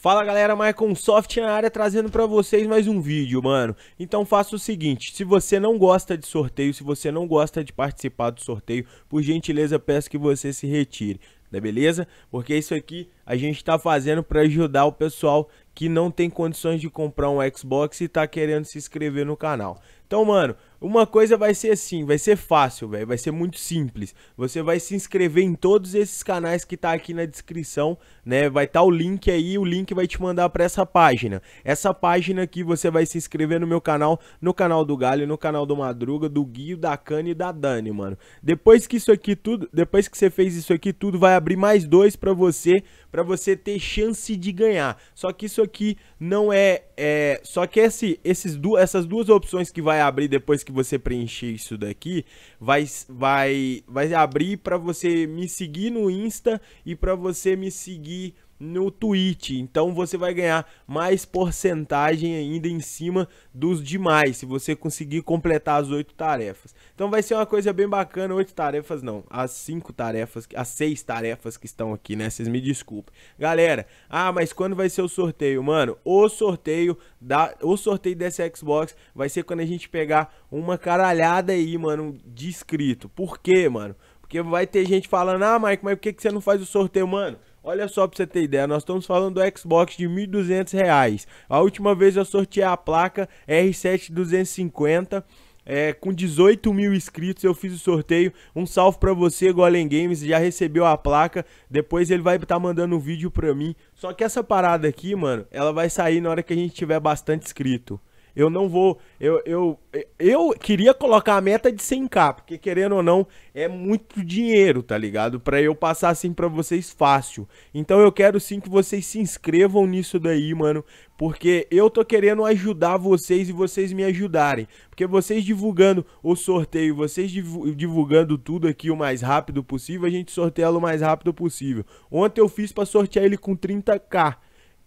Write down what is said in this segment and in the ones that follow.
Fala galera, Michael Soft na área trazendo para vocês mais um vídeo, mano. Então faça o seguinte, se você não gosta de sorteio, se você não gosta de participar do sorteio, por gentileza peço que você se retire, né beleza? Porque isso aqui a gente tá fazendo para ajudar o pessoal que não tem condições de comprar um Xbox e tá querendo se inscrever no canal. Então, mano, uma coisa vai ser assim, vai ser fácil, velho, vai ser muito simples. Você vai se inscrever em todos esses canais que tá aqui na descrição, né? Vai estar tá o link aí, o link vai te mandar para essa página. Essa página aqui você vai se inscrever no meu canal, no canal do Galho, no canal do Madruga, do Guio, da Cane e da Dani, mano. Depois que isso aqui tudo, depois que você fez isso aqui tudo, vai abrir mais dois para você, para você ter chance de ganhar. Só que isso aqui não é é, só que esse, esses du essas duas opções que vai abrir depois que você preencher isso daqui, vai, vai, vai abrir para você me seguir no Insta e para você me seguir no Twitch. Então você vai ganhar mais porcentagem ainda em cima dos demais, se você conseguir completar as oito tarefas. Então vai ser uma coisa bem bacana, oito tarefas não, as cinco tarefas, as seis tarefas que estão aqui, né? Vocês me desculpem. Galera, ah, mas quando vai ser o sorteio? Mano, o sorteio da o sorteio dessa Xbox vai ser quando a gente pegar uma caralhada aí, mano, de inscrito. Por quê, mano? Porque vai ter gente falando, ah, Mike, mas por que, que você não faz o sorteio, mano? Olha só pra você ter ideia, nós estamos falando do Xbox de R$ 1.200. A última vez eu sorteei a placa R7250. É, com 18 mil inscritos, eu fiz o sorteio. Um salve para você, Golem Games, já recebeu a placa. Depois ele vai estar tá mandando um vídeo pra mim. Só que essa parada aqui, mano, ela vai sair na hora que a gente tiver bastante inscrito. Eu não vou. Eu, eu, eu queria colocar a meta de 100k, porque querendo ou não, é muito dinheiro, tá ligado? Pra eu passar assim pra vocês fácil. Então eu quero sim que vocês se inscrevam nisso daí, mano. Porque eu tô querendo ajudar vocês e vocês me ajudarem. Porque vocês divulgando o sorteio, vocês divulgando tudo aqui o mais rápido possível, a gente sorteia o mais rápido possível. Ontem eu fiz pra sortear ele com 30k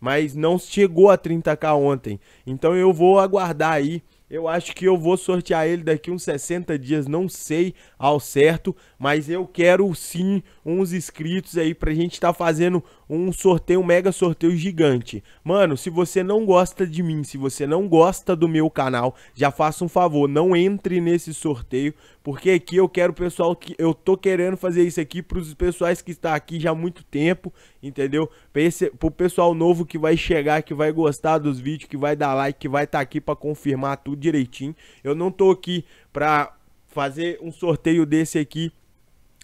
mas não chegou a 30k ontem. Então eu vou aguardar aí eu acho que eu vou sortear ele daqui uns 60 dias, não sei ao certo, mas eu quero sim uns inscritos aí pra gente tá fazendo um sorteio, um mega sorteio gigante. Mano, se você não gosta de mim, se você não gosta do meu canal, já faça um favor, não entre nesse sorteio, porque aqui eu quero pessoal que eu tô querendo fazer isso aqui pros pessoais que está aqui já há muito tempo, entendeu? Pra esse, pro pessoal novo que vai chegar, que vai gostar dos vídeos, que vai dar like, que vai estar tá aqui para confirmar tudo direitinho. Eu não tô aqui pra fazer um sorteio desse aqui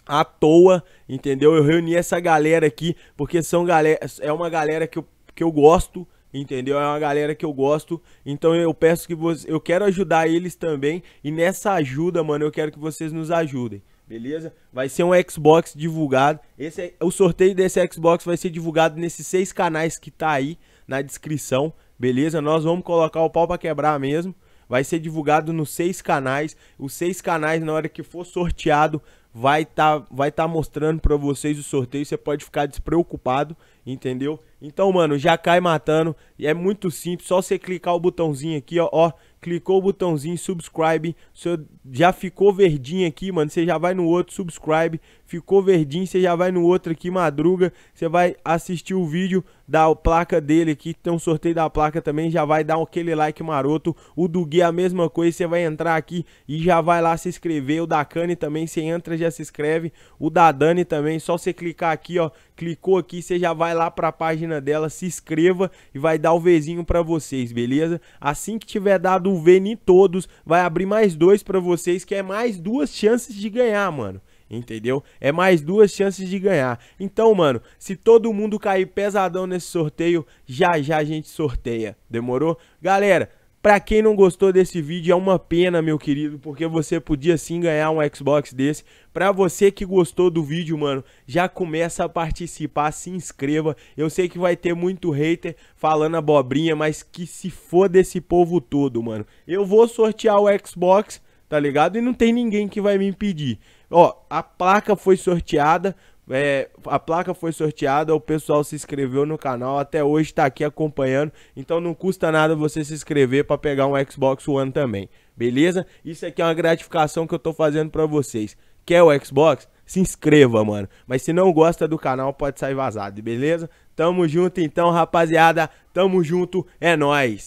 à toa, entendeu? Eu reuni essa galera aqui porque são galera, é uma galera que eu, que eu gosto, entendeu? É uma galera que eu gosto, então eu peço que vocês, eu quero ajudar eles também e nessa ajuda, mano, eu quero que vocês nos ajudem. Beleza? Vai ser um Xbox divulgado. Esse é, o sorteio desse Xbox vai ser divulgado nesses seis canais que tá aí na descrição, beleza? Nós vamos colocar o pau para quebrar mesmo vai ser divulgado nos seis canais. Os seis canais, na hora que for sorteado, vai estar tá, vai tá mostrando para vocês o sorteio. Você pode ficar despreocupado, entendeu? Então, mano, já cai matando. E é muito simples, só você clicar o botãozinho aqui, ó, ó. Clicou o botãozinho subscribe, seu, já ficou verdinho aqui, mano. Você já vai no outro, subscribe. Ficou verdinho, você já vai no outro aqui, madruga. Você vai assistir o vídeo da placa dele aqui, tem um sorteio da placa também. Já vai dar aquele like maroto. O do Gui é a mesma coisa, você vai entrar aqui e já vai lá se inscrever. O da Cane também, você entra já se inscreve. O da Dani também, só você clicar aqui, ó. Clicou aqui, você já vai lá pra página página dela, se inscreva e vai dar o Vzinho para vocês, beleza? Assim que tiver dado o V em todos, vai abrir mais dois para vocês, que é mais duas chances de ganhar, mano entendeu? É mais duas chances de ganhar. Então, mano, se todo mundo cair pesadão nesse sorteio, já já a gente sorteia, demorou? Galera, para quem não gostou desse vídeo, é uma pena, meu querido, porque você podia sim ganhar um Xbox desse. Para você que gostou do vídeo, mano, já começa a participar, se inscreva. Eu sei que vai ter muito hater falando abobrinha, mas que se for desse povo todo, mano. Eu vou sortear o Xbox, tá ligado? E não tem ninguém que vai me impedir. Ó, a placa foi sorteada, é, a placa foi sorteada, o pessoal se inscreveu no canal, até hoje tá aqui acompanhando. Então não custa nada você se inscrever para pegar um Xbox One também, beleza? Isso aqui é uma gratificação que eu tô fazendo para vocês. Quer o Xbox? Se inscreva, mano. Mas se não gosta do canal, pode sair vazado, beleza? Tamo junto então, rapaziada. Tamo junto, é nós.